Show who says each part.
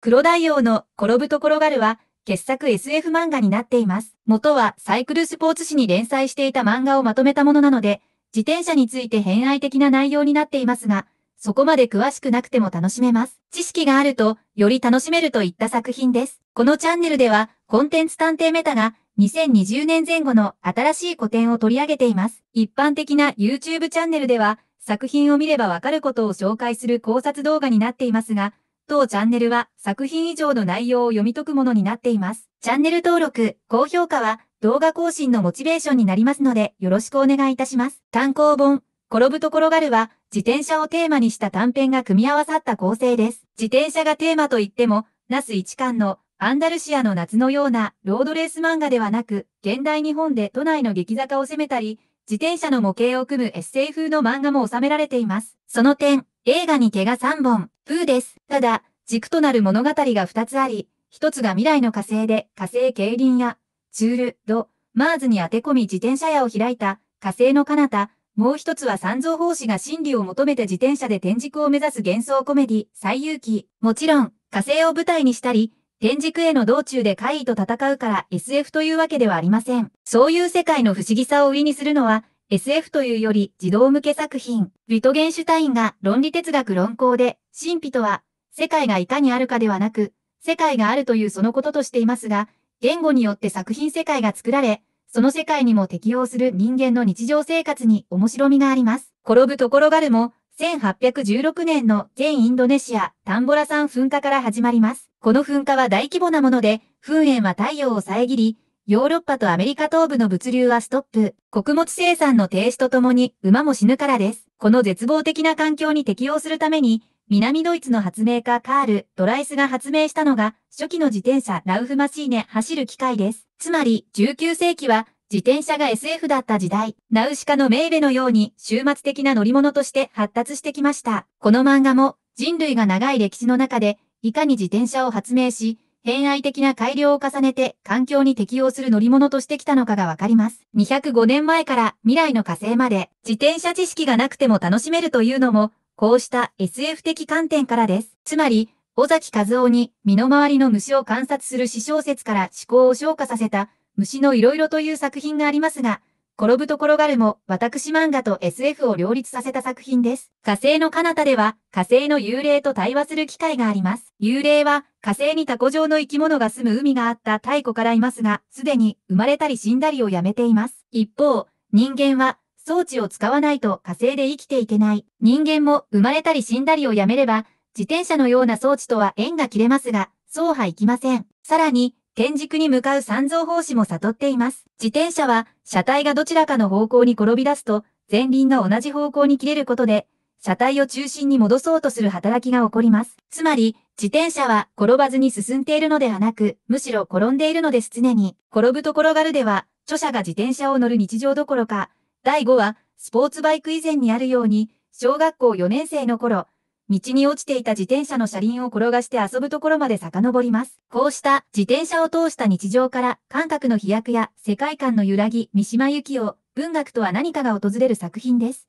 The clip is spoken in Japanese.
Speaker 1: 黒大王の転ぶところがるは、傑作 SF 漫画になっています。元はサイクルスポーツ誌に連載していた漫画をまとめたものなので、自転車について偏愛的な内容になっていますが、そこまで詳しくなくても楽しめます。知識があると、より楽しめるといった作品です。このチャンネルでは、コンテンツ探偵メタが、2020年前後の新しい古典を取り上げています。一般的な YouTube チャンネルでは、作品を見ればわかることを紹介する考察動画になっていますが、当チャンネルは作品以上の内容を読み解くものになっています。チャンネル登録、高評価は動画更新のモチベーションになりますのでよろしくお願いいたします。単行本、転ぶと転がるは自転車をテーマにした短編が組み合わさった構成です。自転車がテーマといっても、ナス一巻のアンダルシアの夏のようなロードレース漫画ではなく、現代日本で都内の激坂を攻めたり、自転車の模型を組むエッセイ風の漫画も収められています。その点、映画に毛が3本、プーです。ただ、軸となる物語が2つあり、1つが未来の火星で火星競輪や、チュール、ド、マーズに当て込み自転車屋を開いた火星の彼方、もう1つは三蔵法師が真理を求めて自転車で天竺を目指す幻想コメディ、最勇気。もちろん、火星を舞台にしたり、天竺への道中で怪異と戦うから SF というわけではありません。そういう世界の不思議さを売りにするのは、SF というより児童向け作品、ビトゲンシュタインが論理哲学論考で、神秘とは、世界がいかにあるかではなく、世界があるというそのこととしていますが、言語によって作品世界が作られ、その世界にも適応する人間の日常生活に面白みがあります。転ぶところがるも、1816年の現インドネシア、タンボラ山噴火から始まります。この噴火は大規模なもので、噴煙は太陽を遮り、ヨーロッパとアメリカ東部の物流はストップ。穀物生産の停止とともに馬も死ぬからです。この絶望的な環境に適応するために、南ドイツの発明家カール・ドライスが発明したのが、初期の自転車ラウフマシーネ走る機械です。つまり、19世紀は、自転車が SF だった時代、ナウシカのメイベのように終末的な乗り物として発達してきました。この漫画も人類が長い歴史の中でいかに自転車を発明し、偏愛的な改良を重ねて環境に適応する乗り物としてきたのかがわかります。205年前から未来の火星まで自転車知識がなくても楽しめるというのも、こうした SF 的観点からです。つまり、尾崎和夫に身の回りの虫を観察する詩小説から思考を昇華させた虫の色々という作品がありますが、転ぶと転がるも、私漫画と SF を両立させた作品です。火星の彼方では、火星の幽霊と対話する機会があります。幽霊は、火星にタコ状の生き物が住む海があった太古からいますが、すでに生まれたり死んだりをやめています。一方、人間は、装置を使わないと火星で生きていけない。人間も生まれたり死んだりをやめれば、自転車のような装置とは縁が切れますが、そうはいきません。さらに、天竺に向かう三蔵法師も悟っています。自転車は、車体がどちらかの方向に転び出すと、前輪が同じ方向に切れることで、車体を中心に戻そうとする働きが起こります。つまり、自転車は転ばずに進んでいるのではなく、むしろ転んでいるのです常に。転ぶと転がるでは、著者が自転車を乗る日常どころか、第5話、スポーツバイク以前にあるように、小学校4年生の頃、道に落ちていた自転車の車輪を転がして遊ぶところまで遡ります。こうした自転車を通した日常から、感覚の飛躍や世界観の揺らぎ、三島由紀夫、文学とは何かが訪れる作品です。